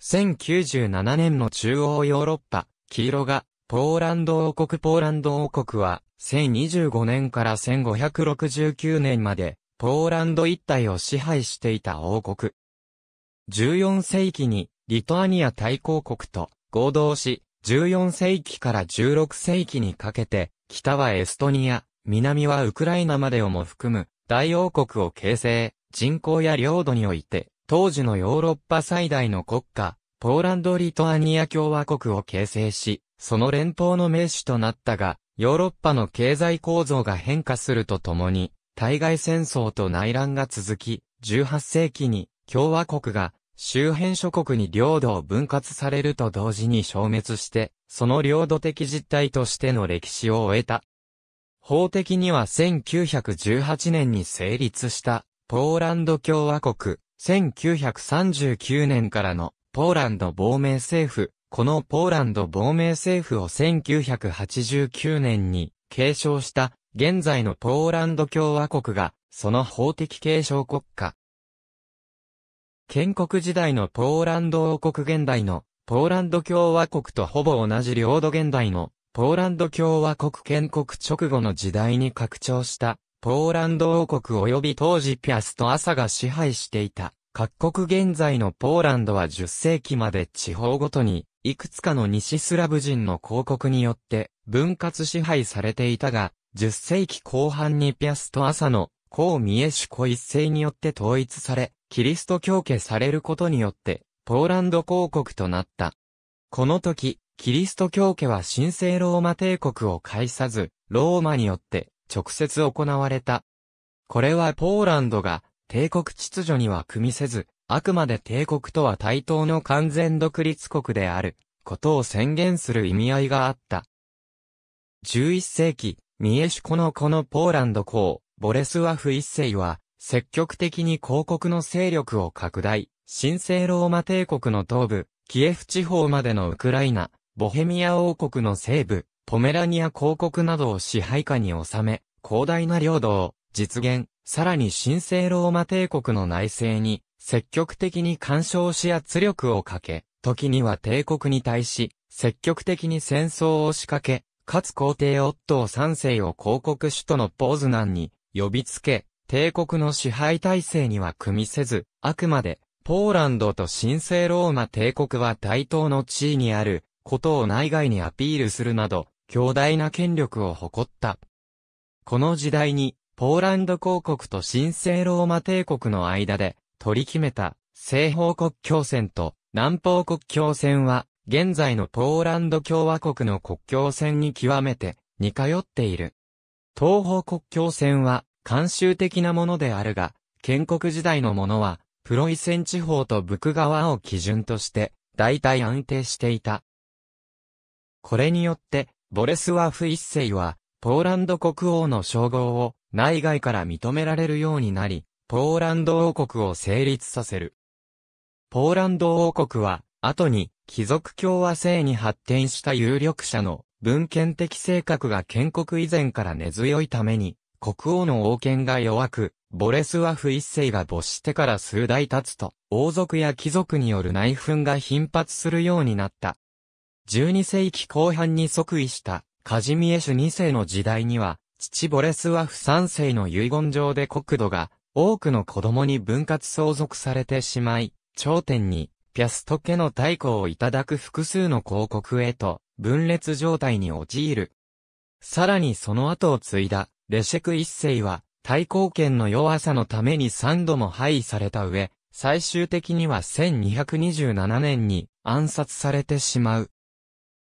1097年の中央ヨーロッパ、黄色が、ポーランド王国ポーランド王国は、1025年から1569年まで、ポーランド一帯を支配していた王国。14世紀に、リトアニア大公国と合同し、14世紀から16世紀にかけて、北はエストニア、南はウクライナまでをも含む、大王国を形成、人口や領土において、当時のヨーロッパ最大の国家、ポーランド・リトアニア共和国を形成し、その連邦の名手となったが、ヨーロッパの経済構造が変化するとともに、対外戦争と内乱が続き、18世紀に共和国が周辺諸国に領土を分割されると同時に消滅して、その領土的実態としての歴史を終えた。法的には1918年に成立したポーランド共和国、1939年からのポーランド亡命政府、このポーランド亡命政府を1989年に継承した現在のポーランド共和国がその法的継承国家。建国時代のポーランド王国現代のポーランド共和国とほぼ同じ領土現代のポーランド共和国建国直後の時代に拡張したポーランド王国及び当時ピアスと朝が支配していた。各国現在のポーランドは10世紀まで地方ごとに、いくつかの西スラブ人の広告によって分割支配されていたが、10世紀後半にピアスと朝の公ミエシュコ一世によって統一され、キリスト教家されることによって、ポーランド公国となった。この時、キリスト教家は神聖ローマ帝国を介さず、ローマによって直接行われた。これはポーランドが帝国秩序には組みせず、あくまで帝国とは対等の完全独立国である、ことを宣言する意味合いがあった。11世紀、ミエシュコのこのポーランド公、ボレスワフ一世は、積極的に広告の勢力を拡大、神聖ローマ帝国の東部、キエフ地方までのウクライナ、ボヘミア王国の西部、ポメラニア広告などを支配下に収め、広大な領土を実現、さらに神聖ローマ帝国の内政に積極的に干渉し圧力をかけ、時には帝国に対し、積極的に戦争を仕掛け、かつ皇帝オットー世を広告首都のポーズナンに呼びつけ、帝国の支配体制には組みせず、あくまで、ポーランドと神聖ローマ帝国は対等の地位にある、ことを内外にアピールするなど、強大な権力を誇った。この時代に、ポーランド公国と神聖ローマ帝国の間で取り決めた西方国境線と南方国境線は現在のポーランド共和国の国境線に極めて似通っている。東方国境線は慣習的なものであるが、建国時代のものはプロイセン地方とブク川を基準として大体安定していた。これによってボレスワフ一世は、ポーランド国王の称号を内外から認められるようになり、ポーランド王国を成立させる。ポーランド王国は、後に貴族共和制に発展した有力者の文献的性格が建国以前から根強いために、国王の王権が弱く、ボレスワフ一世が没してから数代経つと、王族や貴族による内紛が頻発するようになった。12世紀後半に即位したカジミエシュ2世の時代には、父ボレスワフ3世の遺言状で国土が多くの子供に分割相続されてしまい、頂点にピャスト家の太鼓をいただく複数の広告へと分裂状態に陥る。さらにその後を継いだレシェク1世は、対抗権の弱さのために3度も廃位された上、最終的には1227年に暗殺されてしまう。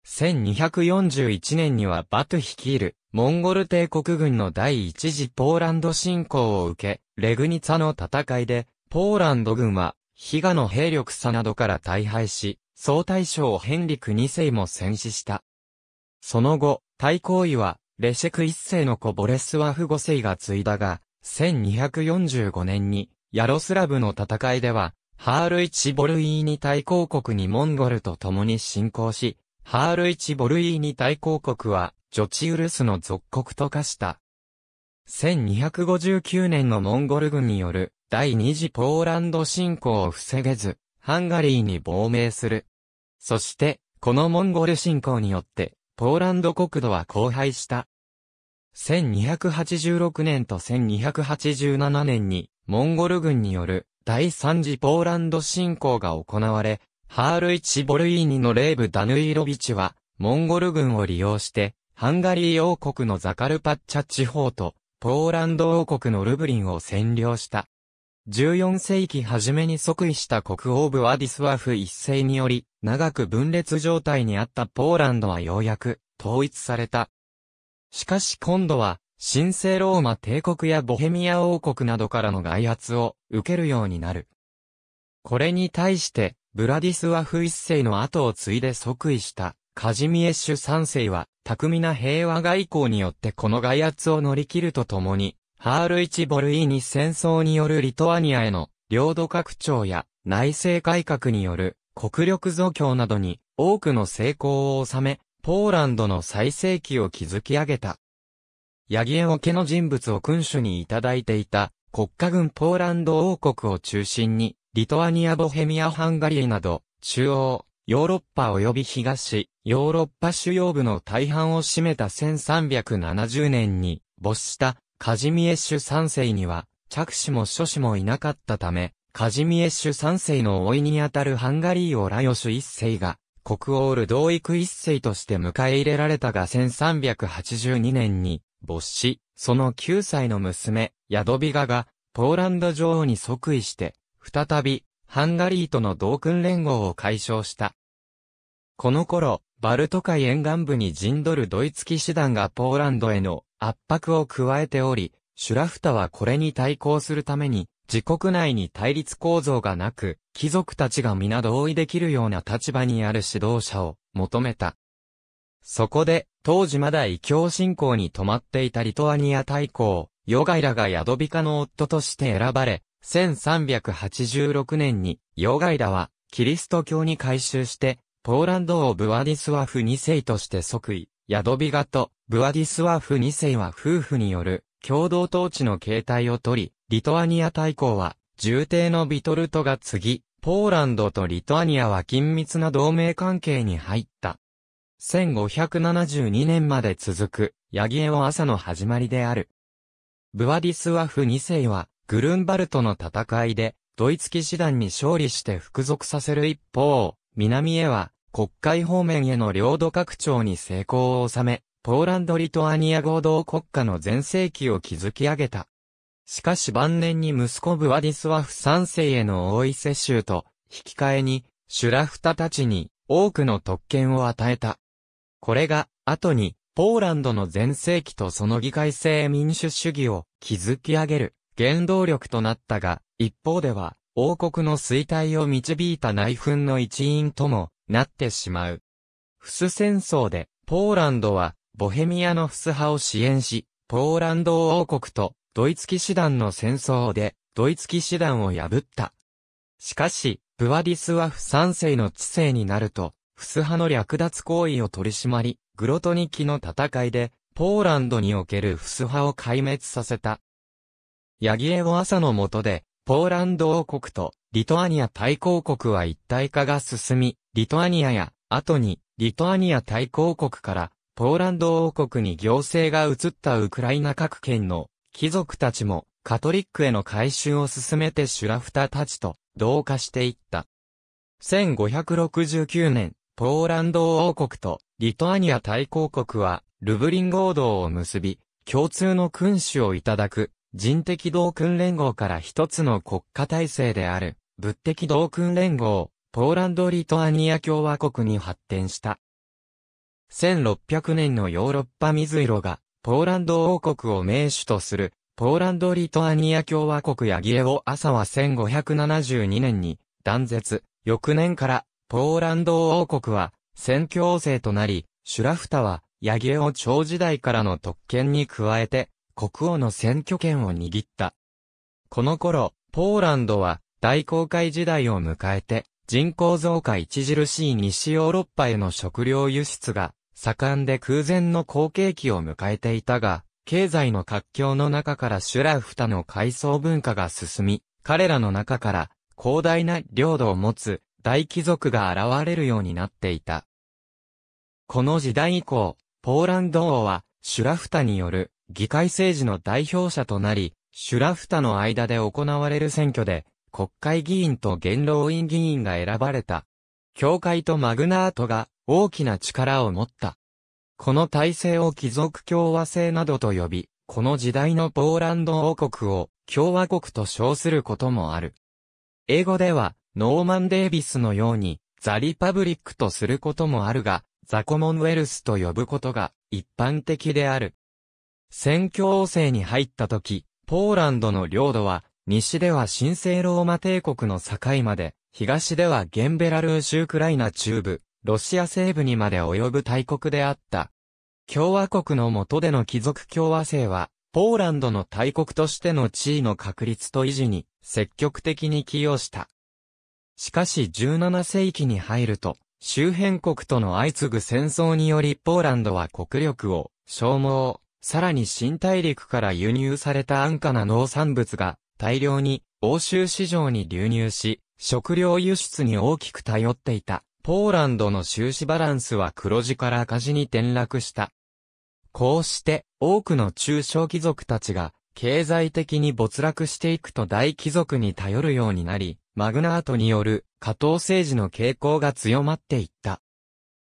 1241年にはバト率いる、モンゴル帝国軍の第一次ポーランド侵攻を受け、レグニツァの戦いで、ポーランド軍は、ヒガの兵力差などから大敗し、総大将ヘンリク2世も戦死した。その後、大抗位は、レシェク1世の子ボレスワフ5世が継いだが、1245年に、ヤロスラブの戦いでは、ハールイチボルイーニ対抗国にモンゴルと共に侵攻し、ハールイチ・ボルイーニ大公国は、ジョチウルスの属国と化した。1259年のモンゴル軍による第二次ポーランド侵攻を防げず、ハンガリーに亡命する。そして、このモンゴル侵攻によって、ポーランド国土は荒廃した。1286年と1287年に、モンゴル軍による第三次ポーランド侵攻が行われ、ハールイチ・ボルイーニのレーブ・ダヌイロビチは、モンゴル軍を利用して、ハンガリー王国のザカルパッチャ地方と、ポーランド王国のルブリンを占領した。14世紀初めに即位した国王ブワディスワフ一世により、長く分裂状態にあったポーランドはようやく統一された。しかし今度は、神聖ローマ帝国やボヘミア王国などからの外圧を受けるようになる。これに対して、ブラディスワフ一世の後を継いで即位した、カジミエッシュ三世は、巧みな平和外交によってこの外圧を乗り切るとともに、ハールイチ・ボルイーニ戦争によるリトアニアへの領土拡張や内政改革による国力増強などに多くの成功を収め、ポーランドの最盛期を築き上げた。ヤギエオ家の人物を君主にいただいていた国家軍ポーランド王国を中心にリトアニア・ボヘミア・ハンガリーなど、中央、ヨーロッパ及び東、ヨーロッパ主要部の大半を占めた1370年に没したカジミエッシュ三世には、着手も諸子もいなかったため、カジミエッシュ三世の老いにあたるハンガリーをラヨシュ一世が、国王ル同育一世として迎え入れられたが1382年に没し、その9歳の娘、ヤドビガが、ポーランド女王に即位して、再び、ハンガリーとの同訓連合を解消した。この頃、バルト海沿岸部に陣取るドイツ騎士団がポーランドへの圧迫を加えており、シュラフタはこれに対抗するために、自国内に対立構造がなく、貴族たちが皆同意できるような立場にある指導者を求めた。そこで、当時まだ異教信仰に止まっていたリトアニア大公、ヨガイラが宿ビカの夫として選ばれ、1386年に、ヨガイダは、キリスト教に改修して、ポーランド王ブワディスワフ2世として即位、ヤドビガとブワディスワフ2世は夫婦による共同統治の形態をとり、リトアニア大公は、重帝のビトルトが次、ポーランドとリトアニアは緊密な同盟関係に入った。1572年まで続く、ヤギエオ朝の始まりである。ブワディスワフ2世は、グルンバルトの戦いで、ドイツ騎士団に勝利して服属させる一方、南へは、国会方面への領土拡張に成功を収め、ポーランド・リトアニア合同国家の全盛期を築き上げた。しかし晩年に息子ブワディスワフ3世への王位世襲と、引き換えに、シュラフタたちに多くの特権を与えた。これが、後に、ポーランドの全盛期とその議会制民主主義を築き上げる。原動力となったが、一方では、王国の衰退を導いた内紛の一員ともなってしまう。フス戦争で、ポーランドは、ボヘミアのフス派を支援し、ポーランド王国と、ドイツ騎士団の戦争で、ドイツ騎士団を破った。しかし、ブワディスワフ三世の知性になると、フス派の略奪行為を取り締まり、グロトニキの戦いで、ポーランドにおけるフス派を壊滅させた。ヤギエゴ朝の下で、ポーランド王国とリトアニア大公国は一体化が進み、リトアニアや、後に、リトアニア大公国から、ポーランド王国に行政が移ったウクライナ各県の貴族たちもカトリックへの改修を進めてシュラフタたちと同化していった。1569年、ポーランド王国とリトアニア大公国はルブリン合同を結び、共通の君主をいただく人的同訓連合から一つの国家体制である、物的同訓連合、ポーランド・リトアニア共和国に発展した。1600年のヨーロッパ水色が、ポーランド王国を名手とする、ポーランド・リトアニア共和国ヤギエオ・朝は1572年に断絶、翌年からポーランド王国は宣教制となり、シュラフタはヤギエオ朝時代からの特権に加えて、国王の選挙権を握った。この頃、ポーランドは大航海時代を迎えて、人口増加著しい西ヨーロッパへの食料輸出が盛んで空前の好景気を迎えていたが、経済の活況の中からシュラフタの階層文化が進み、彼らの中から広大な領土を持つ大貴族が現れるようになっていた。この時代以降、ポーランド王はシュラフタによる議会政治の代表者となり、シュラフタの間で行われる選挙で、国会議員と元老院議員が選ばれた。教会とマグナートが大きな力を持った。この体制を貴族共和制などと呼び、この時代のポーランド王国を共和国と称することもある。英語では、ノーマン・デイビスのように、ザ・リパブリックとすることもあるが、ザ・コモンウェルスと呼ぶことが一般的である。宣教王政に入った時、ポーランドの領土は、西では神聖ローマ帝国の境まで、東ではゲンベラルーシュークライナ中部、ロシア西部にまで及ぶ大国であった。共和国の下での貴族共和制は、ポーランドの大国としての地位の確立と維持に積極的に寄与した。しかし17世紀に入ると、周辺国との相次ぐ戦争によりポーランドは国力を消耗、さらに新大陸から輸入された安価な農産物が大量に欧州市場に流入し、食料輸出に大きく頼っていた。ポーランドの収支バランスは黒字から赤字に転落した。こうして多くの中小貴族たちが経済的に没落していくと大貴族に頼るようになり、マグナートによる加藤政治の傾向が強まっていった。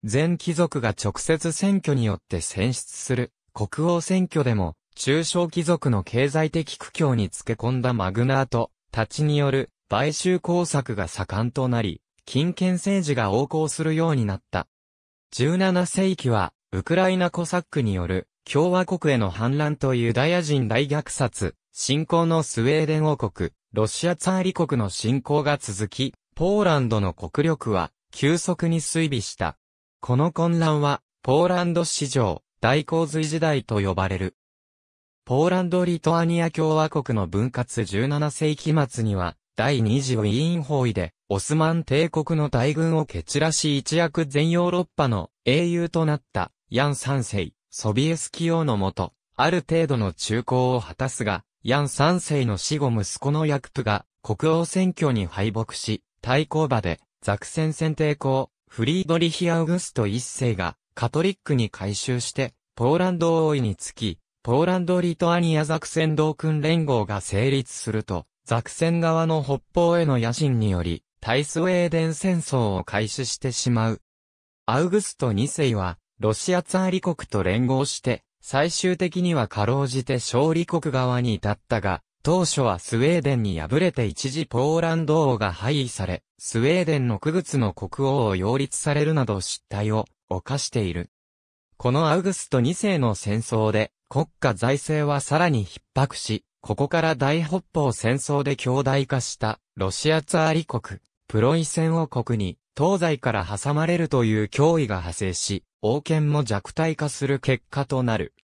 全貴族が直接選挙によって選出する国王選挙でも、中小貴族の経済的苦境につけ込んだマグナートたちによる買収工作が盛んとなり、金権政治が横行するようになった。17世紀は、ウクライナコサックによる共和国への反乱とユダヤ人大虐殺、侵攻のスウェーデン王国、ロシアツァーリ国の侵攻が続き、ポーランドの国力は急速に衰微した。この混乱は、ポーランド史上大洪水時代と呼ばれる。ポーランド・リトアニア共和国の分割17世紀末には、第二次ウィーン包囲で、オスマン帝国の大軍を蹴散らし一躍全ヨーロッパの英雄となった、ヤン3世、ソビエス起用のもと、ある程度の中高を果たすが、ヤン3世の死後息子のヤクプが、国王選挙に敗北し、対抗馬で、ザクセン選帝公、フリードリヒ・アウグスト1世が、カトリックに改修して、ポーランド王位につき、ポーランド・リトアニアザクセン同君連合が成立すると、ザクセン側の北方への野心により、対スウェーデン戦争を開始してしまう。アウグスト2世は、ロシアツァーリ国と連合して、最終的にはかろうじて勝利国側に至ったが、当初はスウェーデンに敗れて一時ポーランド王が敗位され、スウェーデンの区仏の国王を擁立されるなど失態を犯している。このアウグスト2世の戦争で、国家財政はさらに逼迫し、ここから大北方戦争で強大化したロシアツアーリ国、プロイセン王国に東西から挟まれるという脅威が派生し、王権も弱体化する結果となる。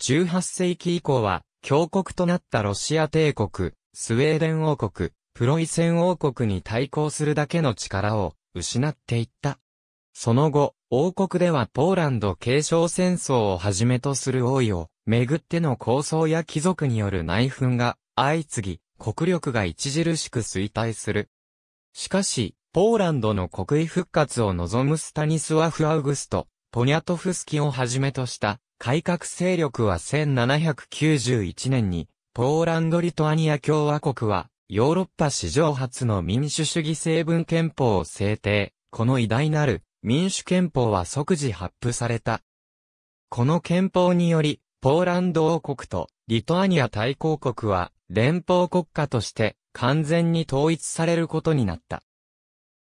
18世紀以降は、強国となったロシア帝国、スウェーデン王国、プロイセン王国に対抗するだけの力を失っていった。その後、王国ではポーランド継承戦争をはじめとする王位を、めぐっての抗争や貴族による内紛が相次ぎ、国力が著しく衰退する。しかし、ポーランドの国威復活を望むスタニスワフ・アウグスト、ポニャトフスキをはじめとした改革勢力は1791年に、ポーランド・リトアニア共和国は、ヨーロッパ史上初の民主主義成分憲法を制定。この偉大なる民主憲法は即時発布された。この憲法により、ポーランド王国とリトアニア大公国は連邦国家として完全に統一されることになった。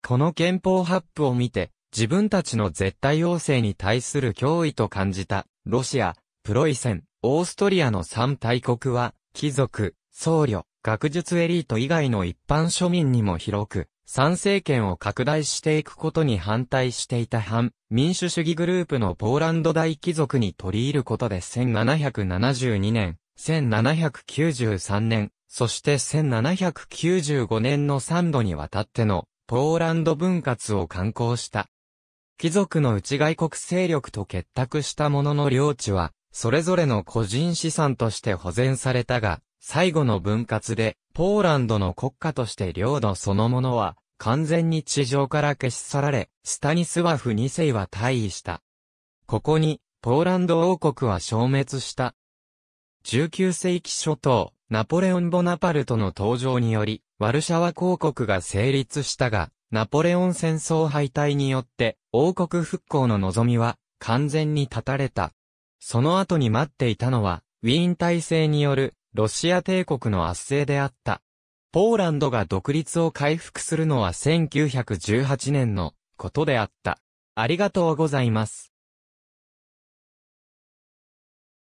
この憲法発布を見て、自分たちの絶対要請に対する脅威と感じた、ロシア、プロイセン、オーストリアの三大国は、貴族、僧侶、学術エリート以外の一般庶民にも広く、参政権を拡大していくことに反対していた反民主主義グループのポーランド大貴族に取り入ることで1772年、1793年、そして1795年の3度にわたってのポーランド分割を刊行した。貴族の内外国勢力と結託した者の領地は、それぞれの個人資産として保全されたが、最後の分割で、ポーランドの国家として領土そのものは、完全に地上から消し去られ、スタニスワフ2世は退位した。ここに、ポーランド王国は消滅した。19世紀初頭、ナポレオン・ボナパルトの登場により、ワルシャワ公国が成立したが、ナポレオン戦争敗退によって、王国復興の望みは、完全に断たれた。その後に待っていたのは、ウィーン体制によるロシア帝国の圧政であった。ポーランドが独立を回復するのは1918年のことであった。ありがとうございます。